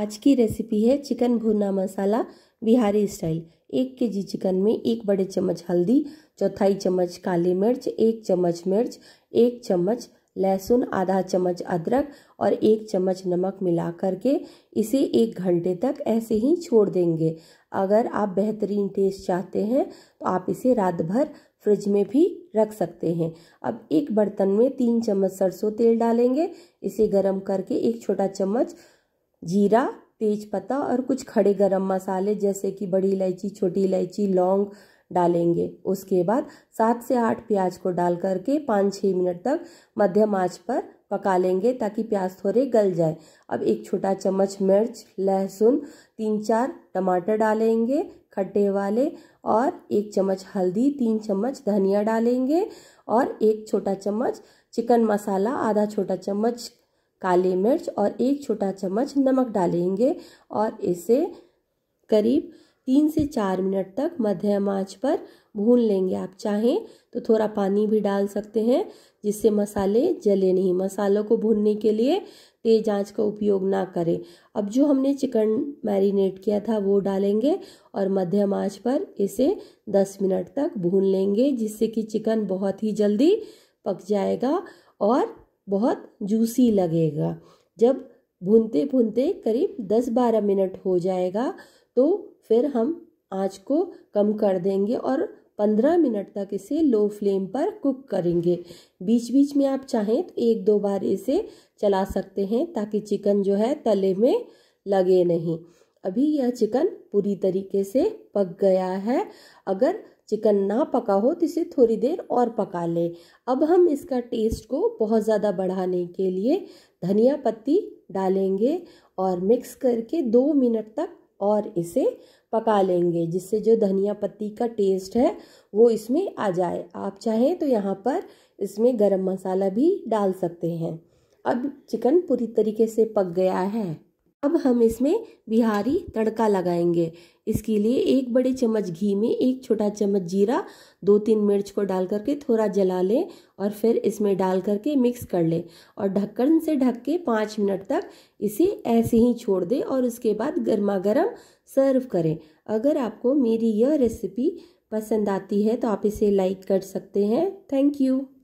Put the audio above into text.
आज की रेसिपी है चिकन भुना मसाला बिहारी स्टाइल एक के जी चिकन में एक बड़े चम्मच हल्दी चौथाई चम्मच काली मिर्च एक चम्मच मिर्च एक चम्मच लहसुन आधा चम्मच अदरक और एक चम्मच नमक मिला करके इसे एक घंटे तक ऐसे ही छोड़ देंगे अगर आप बेहतरीन टेस्ट चाहते हैं तो आप इसे रात भर फ्रिज में भी रख सकते हैं अब एक बर्तन में तीन चम्मच सरसों तेल डालेंगे इसे गरम करके एक छोटा चम्मच जीरा तेज पत्ता और कुछ खड़े गरम मसाले जैसे कि बड़ी इलायची छोटी इलायची लौंग डालेंगे उसके बाद सात से आठ प्याज को डाल करके पाँच छः मिनट तक मध्यम आंच पर पका लेंगे ताकि प्याज थोड़े गल जाए अब एक छोटा चम्मच मिर्च लहसुन तीन चार टमाटर डालेंगे खट्टे वाले और एक चम्मच हल्दी तीन चम्मच धनिया डालेंगे और एक छोटा चम्मच चिकन मसाला आधा छोटा चम्मच काली मिर्च और एक छोटा चम्मच नमक डालेंगे और इसे करीब तीन से चार मिनट तक मध्यम आंच पर भून लेंगे आप चाहें तो थोड़ा पानी भी डाल सकते हैं जिससे मसाले जले नहीं मसालों को भूनने के लिए तेज आंच का उपयोग ना करें अब जो हमने चिकन मैरिनेट किया था वो डालेंगे और मध्यम आंच पर इसे 10 मिनट तक भून लेंगे जिससे कि चिकन बहुत ही जल्दी पक जाएगा और बहुत जूसी लगेगा जब भूनते भूनते करीब 10-12 मिनट हो जाएगा तो फिर हम आँच को कम कर देंगे और 15 मिनट तक इसे लो फ्लेम पर कुक करेंगे बीच बीच में आप चाहें तो एक दो बार इसे चला सकते हैं ताकि चिकन जो है तले में लगे नहीं अभी यह चिकन पूरी तरीके से पक गया है अगर चिकन ना पका हो तो इसे थोड़ी देर और पका लें अब हम इसका टेस्ट को बहुत ज़्यादा बढ़ाने के लिए धनिया पत्ती डालेंगे और मिक्स करके दो मिनट तक और इसे पका लेंगे जिससे जो धनिया पत्ती का टेस्ट है वो इसमें आ जाए आप चाहें तो यहाँ पर इसमें गरम मसाला भी डाल सकते हैं अब चिकन पूरी तरीके से पक गया है अब हम इसमें बिहारी तड़का लगाएंगे इसके लिए एक बड़े चम्मच घी में एक छोटा चम्मच जीरा दो तीन मिर्च को डाल करके थोड़ा जला लें और फिर इसमें डाल करके मिक्स कर लें और ढक्कन से ढक के पाँच मिनट तक इसे ऐसे ही छोड़ दें और उसके बाद गर्मा गर्म सर्व करें अगर आपको मेरी यह रेसिपी पसंद आती है तो आप इसे लाइक कर सकते हैं थैंक यू